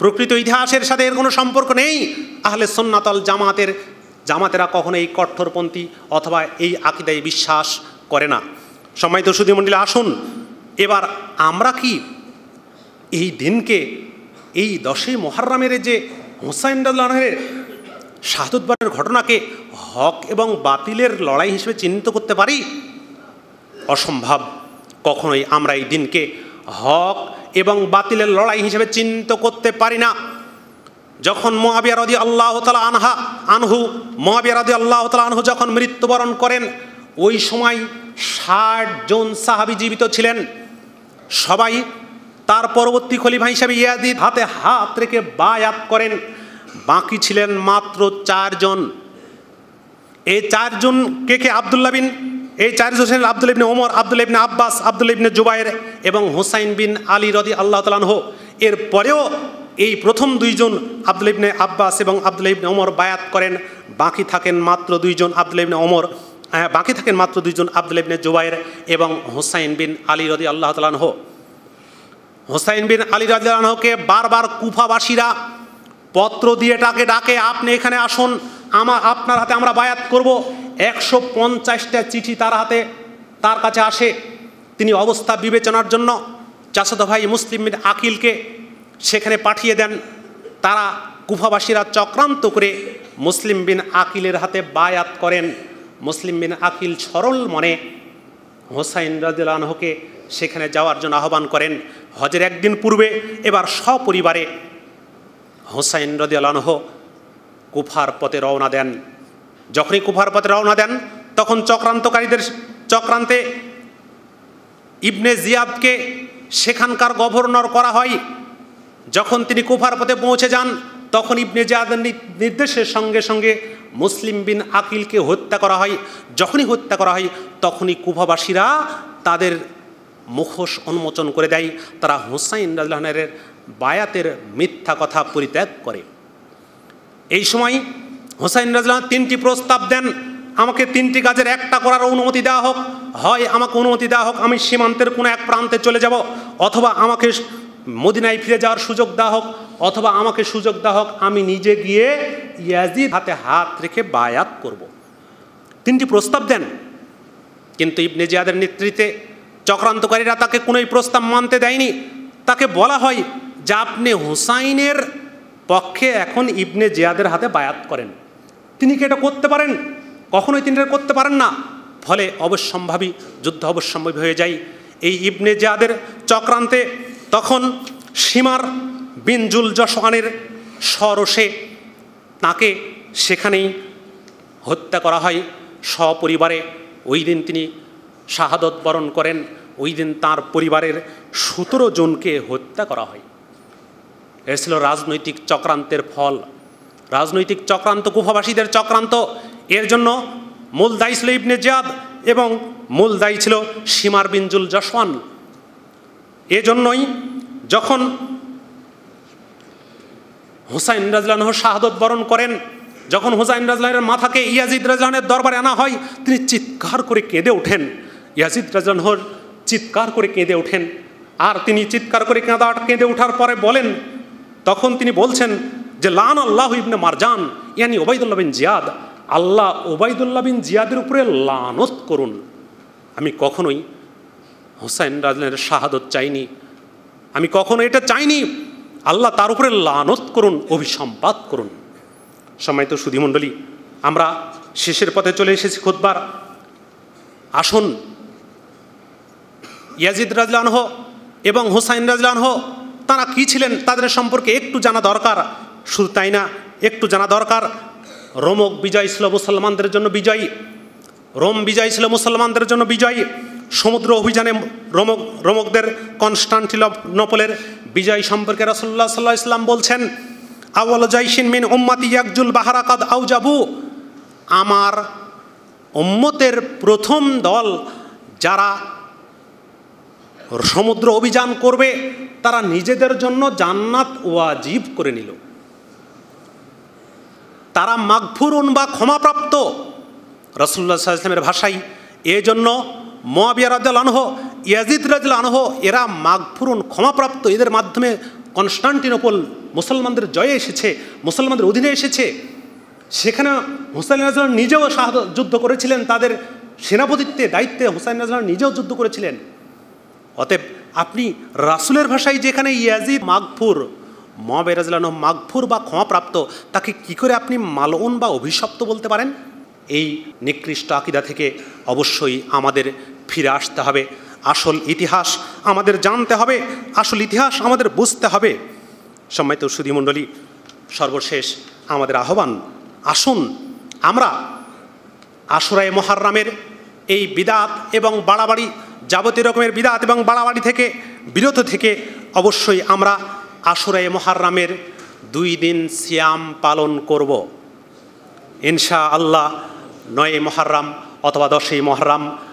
প্রকৃত ইতিহাসের সাথে এর কোনো সম্পর্ক নেই আহলে সন্ন্যাতল জামাতের জামাতেরা কখনো এই কঠোরপন্থী অথবা এই আকিদায় বিশ্বাস করে না সম্মানিত সুদীমণ্ডলী আসুন এবার আমরা কি এই দিনকে এই দশই মহারামের যে হোসাইন রাজের শাহাদুদ্বারের ঘটনাকে হক এবং বাতিলের লড়াই হিসেবে চিহ্নিত করতে পারি অসম্ভব কখনোই আমরা এই দিনকে হক এবং বাতিলের লড়াই হিসেবে চিহ্নিত করতে পারি না যখন মহাবিয়া রদি আল্লাহ তালা আনহা আনহু মহাবিয়া রদি আল্লাহ তালা আনহু যখন মৃত্যুবরণ করেন ওই সময় ষাট জন সাহাবি জীবিত ছিলেন সবাই তার পরবর্তী খলিফা হিসাবে ইয়াদিদ হাতে হাত রেখে বায়াত করেন বাকি ছিলেন মাত্র চারজন এই চারজন কে কে আবদুল্লাহ বিন এই চারজন ছিলেন আব্দুল ইবনে ওমর আব্দুল ইবনে আব্বাস আব্দুল ইবনে জুবাইর এবং হোসাইন বিন আলী রদি আল্লাহ তালানহ এর পরেও এই প্রথম দুইজন আব্দুল ইবনে আব্বাস এবং আব্দুল ইবনে ওমর বায়াত করেন বাকি থাকেন মাত্র দুইজন আব্দুল ইবনে ওমর হ্যাঁ, বাকি থাকেন মাত্র দুইজন আব্দুল ইবনে জুবাইর এবং হুসাইন বিন আলী রদি আল্লাহ তালানহ হোসাইন বিন আলী আল্লাহকে বারবার কুফাবাসীরা পত্র দিয়ে ডাকে ডাকে আপনি এখানে আসুন আমার আপনার হাতে আমরা বায়াত করব একশো পঞ্চাশটা চিঠি তার হাতে তার কাছে আসে তিনি অবস্থা বিবেচনার জন্য চাষদ ভাই মুসলিম আকিলকে সেখানে পাঠিয়ে দেন তারা কুফাবাসীরা চক্রান্ত করে মুসলিম বিন আকিলের হাতে বায়াত করেন মুসলিম বিন আকিল সরল মনে হোসাইন রাজহকে সেখানে যাওয়ার জন্য আহ্বান করেন হজের একদিন পূর্বে এবার সপরিবারে হোসাইন রদিয়ালানহ কুফার পথে রওনা দেন যখনই কুফার পথে রওনা দেন তখন চক্রান্তকারীদের চক্রান্তে ইবনে জিয়াবকে সেখানকার গভর্নর করা হয় যখন তিনি কুফার পথে পৌঁছে যান তখন ইবনে জিয়াদের নির্দেশের সঙ্গে সঙ্গে মুসলিম বিন আকিলকে হত্যা করা হয় যখনই হত্যা করা হয় তখনই কুফাবাসীরা তাদের মুখোশ উন্মোচন করে দেয় তারা হুসাইন রাজহানের বায়াতের মিথ্যা কথা পরিত্যাগ করে এই সময় হোসাইন রাজিল্লাহ তিনটি প্রস্তাব দেন আমাকে তিনটি কাজের একটা করার অনুমতি দেওয়া হোক হয় আমাকে অনুমতি দেওয়া হোক আমি সীমান্তের কোনো এক প্রান্তে চলে যাব অথবা আমাকে মদিনায় ফিরে যাওয়ার সুযোগ দেওয়া হোক অথবা আমাকে সুযোগ দেওয়া হোক আমি নিজে গিয়ে ইয়াজি হাতে হাত রেখে বায়াত করব। তিনটি প্রস্তাব দেন কিন্তু ইবনে জিয়াদের নেতৃত্বে চক্রান্তকারীরা তাকে কোনোই প্রস্তাব মানতে দেয়নি তাকে বলা হয় যে আপনি হুসাইনের পক্ষে এখন ইবনে জিয়াদের হাতে বায়াত করেন তিনি কি এটা করতে পারেন কখনোই তিনি এটা করতে পারেন না ফলে অবশ্যম্ভাবী যুদ্ধ অবশ্যম্ভাবী হয়ে যায় এই ইবনে জিয়াদের চক্রান্তে তখন সীমার বিনজুল জশানের সরসে তাকে সেখানেই হত্যা করা হয় সপরিবারে ওই দিন তিনি শাহাদত বরণ করেন ওই দিন তাঁর পরিবারের সতেরো জনকে হত্যা করা হয় এ ছিল রাজনৈতিক চক্রান্তের ফল রাজনৈতিক চক্রান্ত কুফাবাসীদের চক্রান্ত এর জন্য মূল দায়ী ছিল ইবনে জিয়াদ এবং মূল দায়ী ছিল সীমার বিনজুল জসওয়ান এজন্যই যখন হুসাইন রাজলানহ শাহাদত বরণ করেন যখন হুসাইন রাজলানের মাথাকে ইয়াজিদ রাজলানের দরবারে আনা হয় তিনি চিৎকার করে কেঁদে ওঠেন ইয়াজিদ রাজলানহর চিৎকার করে কেঁদে ওঠেন আর তিনি চিৎকার করে কেঁদা কেঁদে ওঠার পরে বলেন তখন তিনি বলছেন যে লান আল্লাহ ইবনে মারজান ইয়ানি ওবায়দুল্লাহ বিন জিয়াদ আল্লাহ ওবায়দুল্লাহ বিন জিয়াদের উপরে লানত করুন আমি কখনোই হোসাইন রাজনের শাহাদত চাইনি আমি কখনো এটা চাইনি আল্লাহ তার উপরে লানত করুন অভিসম্পাত করুন সময় তো সুধীমণ্ডলী আমরা শেষের পথে চলে এসেছি খোদবার আসুন ইয়াজিদ রাজলানহ এবং হোসাইন রাজলানহ তারা কি ছিলেন তাদের সম্পর্কে একটু জানা দরকার শুধু তাই না একটু জানা দরকার রোমক বিজয় ছিল মুসলমানদের জন্য বিজয়ী রোম বিজয় ছিল মুসলমানদের জন্য বিজয়ী সমুদ্র অভিযানে রোমক রোমকদের নপলের বিজয় সম্পর্কে রসল্লা সাল্লাহ ইসলাম বলছেন আউল জাইসিন মিন উম্মাতি ইয়াকজুল বাহারাকাদ আউজাবু আমার উম্মতের প্রথম দল যারা সমুদ্র অভিযান করবে তারা নিজেদের জন্য জান্নাত ওয়াজিব করে নিল তারা মাগফুরুন বা ক্ষমাপ্রাপ্ত রসুল্লা সাল্লামের ভাষাই এজন্য মোয়াবিয়া রাজ্জাল আনহ ইয়াজিদ রাজ্জাল আনহ এরা মাগফুরুন ক্ষমাপ্রাপ্ত এদের মাধ্যমে কনস্টান্টিনোপল মুসলমানদের জয়ে এসেছে মুসলমানদের অধীনে এসেছে সেখানে হুসাইন নাজরান নিজেও যুদ্ধ করেছিলেন তাদের সেনাপতিত্বে দায়িত্বে হুসাইন নাজরান নিজেও যুদ্ধ করেছিলেন অতএব আপনি রাসুলের ভাষায় যেখানে ইয়াজিদ মাগফুর ম বেরাজলানো মাগফুর বা ক্ষমাপ্রাপ্ত তাকে কি করে আপনি মালউন বা অভিশপ্ত বলতে পারেন এই নিকৃষ্ট আকিদা থেকে অবশ্যই আমাদের ফিরে আসতে হবে আসল ইতিহাস আমাদের জানতে হবে আসল ইতিহাস আমাদের বুঝতে হবে সম্মানিত সুধীমণ্ডলী সর্বশেষ আমাদের আহ্বান আসুন আমরা আশুরায় মহারামের এই বিদাত এবং বাড়াবাড়ি যাবতীয় রকমের বিদাত এবং বাড়াবাড়ি থেকে বিরত থেকে অবশ্যই আমরা আশুরায় মহারামের দুই দিন সিয়াম পালন করব ইনশা আল্লাহ নয় মহারাম অথবা দশই মহারাম